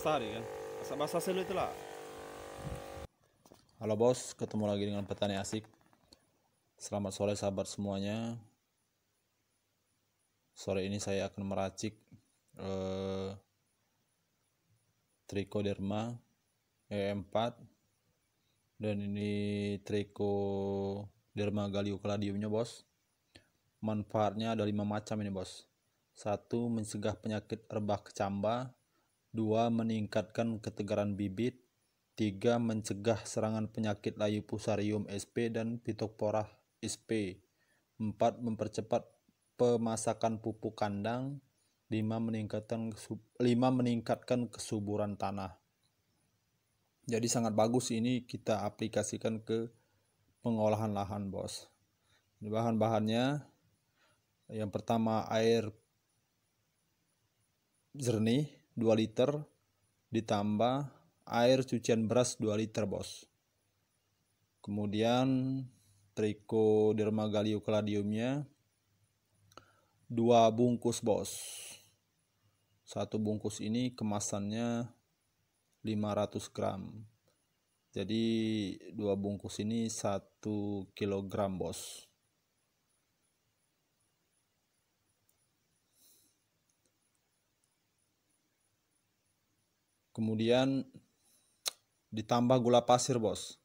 Ya kan basah selu lah halo bos ketemu lagi dengan petani asik selamat sore sahabat semuanya sore ini saya akan meracik eh, trichoderma E4 dan ini trichoderma galiocladiumnya bos manfaatnya ada lima macam ini bos satu mencegah penyakit rebah kecambah 2. Meningkatkan ketegaran bibit 3. Mencegah serangan penyakit layu pusarium SP dan pitopora SP 4. Mempercepat pemasakan pupuk kandang 5. Meningkatkan, 5. meningkatkan kesuburan tanah jadi sangat bagus ini kita aplikasikan ke pengolahan lahan bos bahan-bahannya yang pertama air jernih 2 liter ditambah air cucian beras 2 liter bos kemudian trichoderma galliocladiumnya 2 bungkus bos satu bungkus ini kemasannya 500 gram jadi dua bungkus ini 1 kilogram bos kemudian ditambah gula pasir bos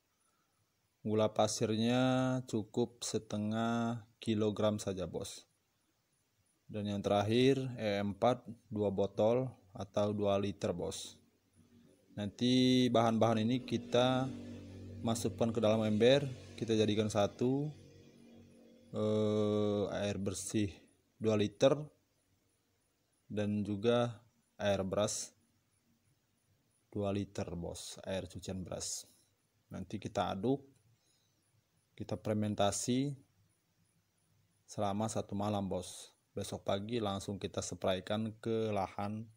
gula pasirnya cukup setengah kilogram saja bos dan yang terakhir E4 2 botol atau 2 liter bos nanti bahan-bahan ini kita masukkan ke dalam ember kita jadikan satu eh, air bersih 2 liter dan juga air beras 2 liter bos air cucian beras nanti kita aduk kita fermentasi selama satu malam bos besok pagi langsung kita spraykan ke lahan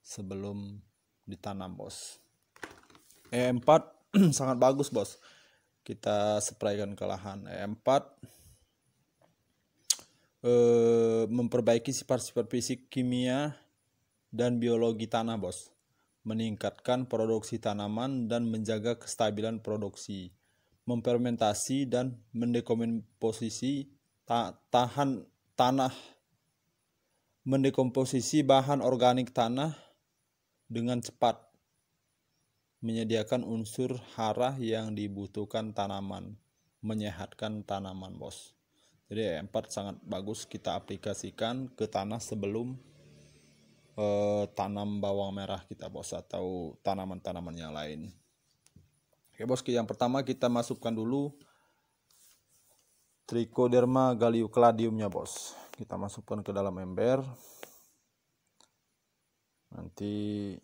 sebelum ditanam bos E4 sangat bagus bos kita spraykan ke lahan E4 e, eh, memperbaiki sifat-sifat fisik kimia dan biologi tanah bos meningkatkan produksi tanaman dan menjaga kestabilan produksi, mempermentasi dan mendekomposisi ta tahan tanah, mendekomposisi bahan organik tanah dengan cepat, menyediakan unsur hara yang dibutuhkan tanaman, menyehatkan tanaman bos. Jadi e empat sangat bagus kita aplikasikan ke tanah sebelum eh, tanam bawang merah kita bos atau tanaman-tanaman yang lain. Oke bos, yang pertama kita masukkan dulu Trichoderma gallicladiumnya bos. Kita masukkan ke dalam ember. Nanti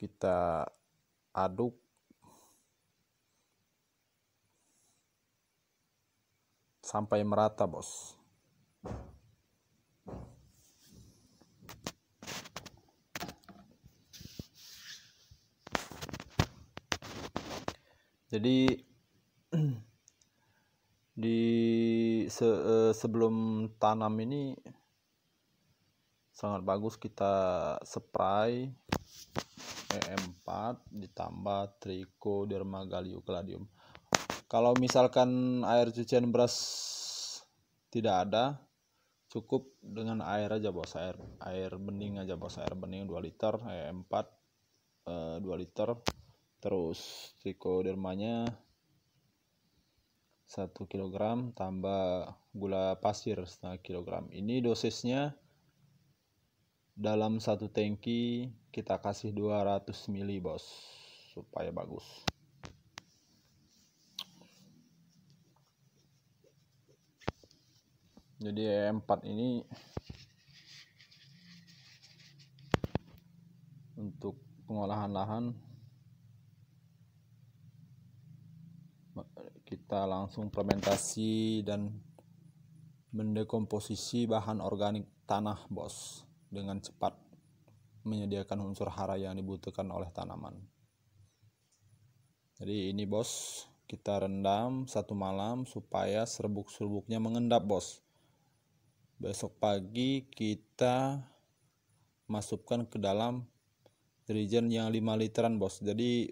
kita aduk sampai merata bos jadi di se, eh, sebelum tanam ini sangat bagus kita spray EM4 ditambah triko dermagalium galliocladium kalau misalkan air cucian beras tidak ada cukup dengan air aja bos air air bening aja bos air bening 2 liter EM4 eh, 2 liter terus trichodermanya 1 kg tambah gula pasir setengah kg ini dosisnya dalam satu tangki kita kasih 200 ml bos supaya bagus jadi E4 ini untuk pengolahan lahan kita langsung fermentasi dan mendekomposisi bahan organik tanah bos dengan cepat menyediakan unsur hara yang dibutuhkan oleh tanaman jadi ini bos kita rendam satu malam supaya serbuk-serbuknya mengendap bos besok pagi kita masukkan ke dalam jerigen yang 5 literan bos jadi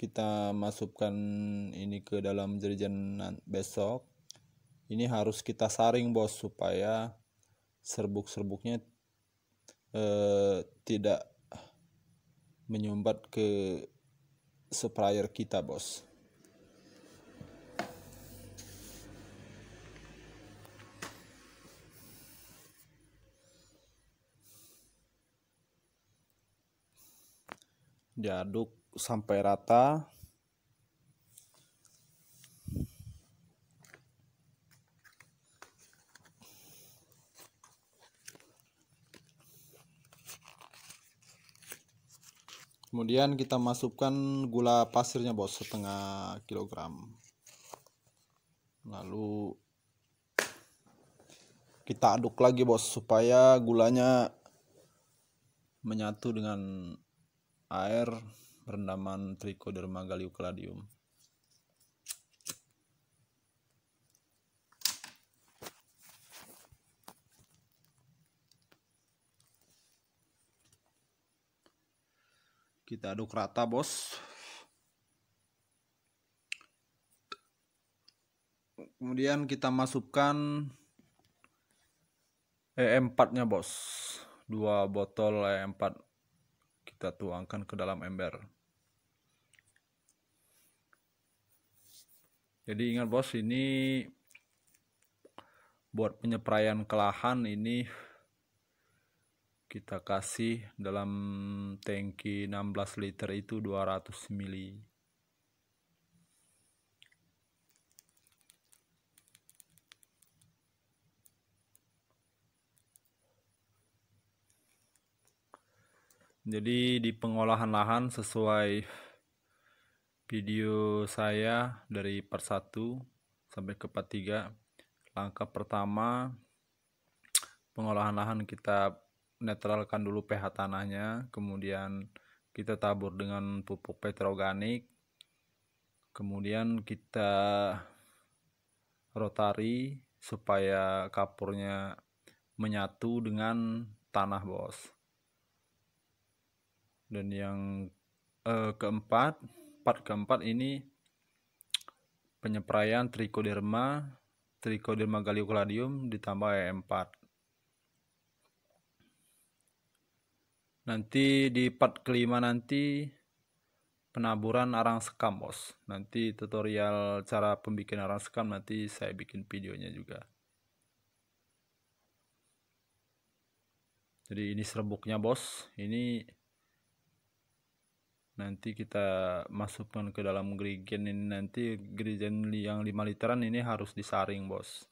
kita masukkan ini ke dalam jerigen besok ini harus kita saring bos supaya serbuk-serbuknya eh, tidak menyumbat ke supplier kita bos diaduk sampai rata kemudian kita masukkan gula pasirnya bos setengah kilogram lalu kita aduk lagi bos supaya gulanya menyatu dengan air rendaman trichoderma galliocladium. Kita aduk rata, Bos. Kemudian kita masukkan e EM4-nya, Bos. Dua botol e EM4 kita tuangkan ke dalam ember. jadi ingat bos ini buat penyepraian ke lahan ini kita kasih dalam tangki 16 liter itu 200 mili jadi di pengolahan lahan sesuai video saya dari part 1 sampai ke part 3 langkah pertama pengolahan lahan kita netralkan dulu pH tanahnya kemudian kita tabur dengan pupuk petroganik kemudian kita rotari supaya kapurnya menyatu dengan tanah bos dan yang eh, keempat part keempat ini penyepraian trichoderma trichoderma galliculadium ditambah e EM4 nanti di part kelima nanti penaburan arang sekam bos nanti tutorial cara pembikin arang sekam nanti saya bikin videonya juga jadi ini serbuknya bos ini nanti kita masukkan ke dalam gregen ini nanti gregen yang 5 literan ini harus disaring bos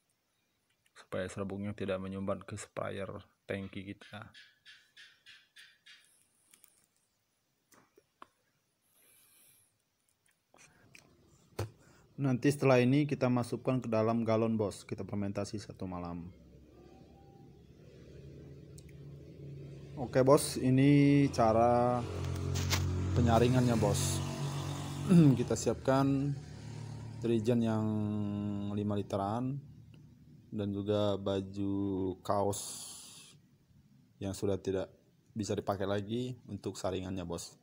supaya serbuknya tidak menyumbat ke sprayer tangki kita Nanti setelah ini kita masukkan ke dalam galon bos, kita fermentasi satu malam. Oke bos, ini cara penyaringannya bos hmm, kita siapkan trijen yang 5 literan dan juga baju kaos yang sudah tidak bisa dipakai lagi untuk saringannya bos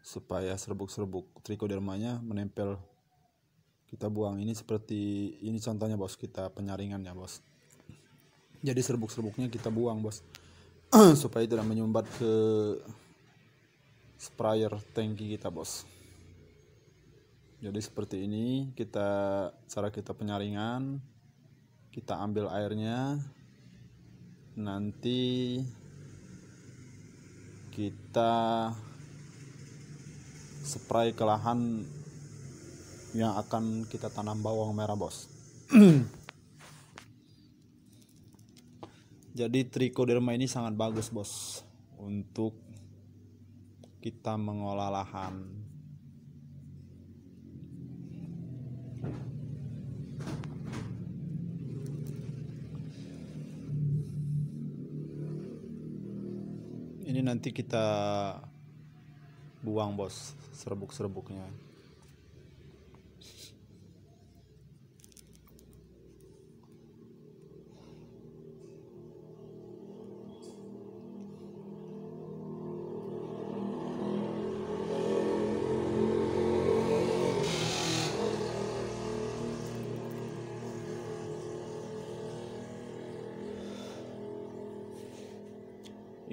supaya serbuk-serbuk trikodermanya menempel kita buang ini seperti ini contohnya bos kita penyaringannya bos jadi serbuk-serbuknya kita buang bos supaya tidak menyumbat ke sprayer tangki kita bos jadi seperti ini kita cara kita penyaringan kita ambil airnya nanti kita spray ke lahan yang akan kita tanam bawang merah bos jadi trichoderma ini sangat bagus bos untuk kita mengolah lahan. Ini nanti kita buang bos serbuk-serbuknya.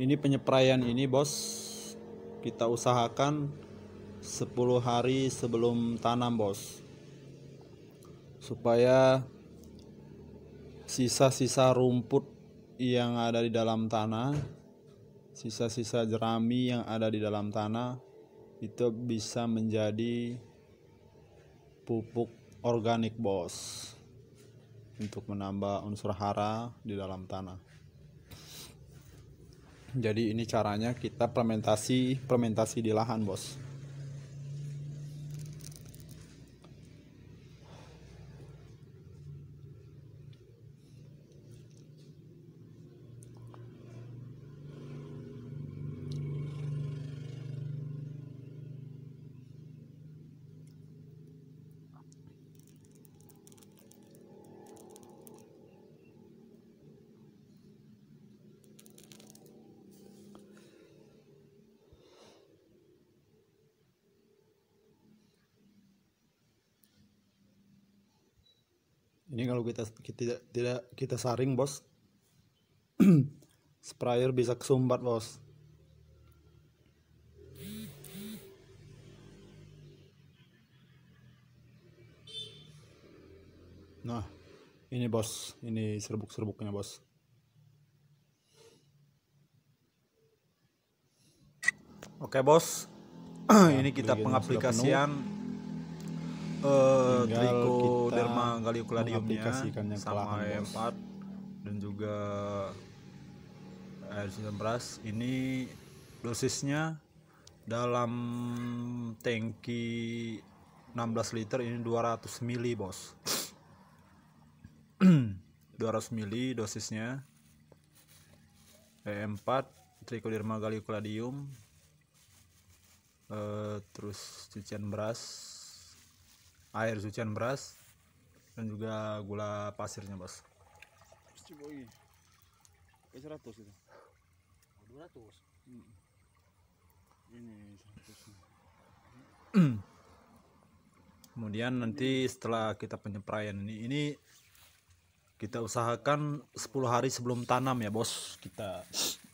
ini penyepraian ini bos kita usahakan 10 hari sebelum tanam bos supaya sisa-sisa rumput yang ada di dalam tanah sisa-sisa jerami yang ada di dalam tanah itu bisa menjadi pupuk organik bos untuk menambah unsur hara di dalam tanah jadi ini caranya kita fermentasi fermentasi di lahan bos ini kalau kita kita tidak kita saring bos sprayer bisa kesumbat bos nah ini bos ini serbuk-serbuknya bos oke bos ya, ini kita pengaplikasian uh, derma galliculariumnya sama E4 e dan juga air beras ini dosisnya dalam tangki 16 liter ini 200 mili bos 200 mili dosisnya E4 trichoderma gallicularium uh, eh, terus cucian beras air sucian beras dan juga gula pasirnya bos coba ini 100 itu 200 hmm. ini 100 kemudian nanti setelah kita penyemprayan ini ini kita usahakan 10 hari sebelum tanam ya bos kita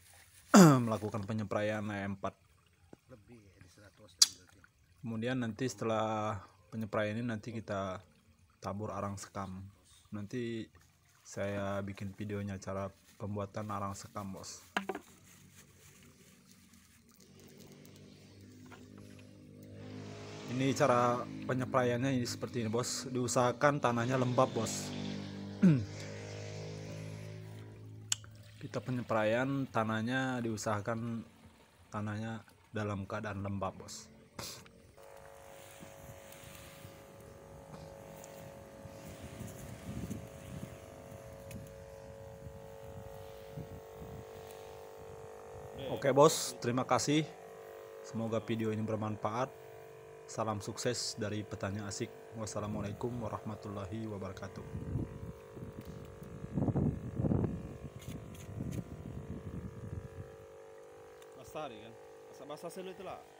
melakukan penyemprayan m 4 kemudian nanti setelah penyepraian ini nanti kita tabur arang sekam nanti saya bikin videonya cara pembuatan arang sekam bos ini cara penyepraiannya ini seperti ini bos diusahakan tanahnya lembab bos kita penyepraian tanahnya diusahakan tanahnya dalam keadaan lembab bos Oke bos, terima kasih. Semoga video ini bermanfaat. Salam sukses dari petani asik. Wassalamualaikum warahmatullahi wabarakatuh. Lestari kan? masa-masa selu itu lah.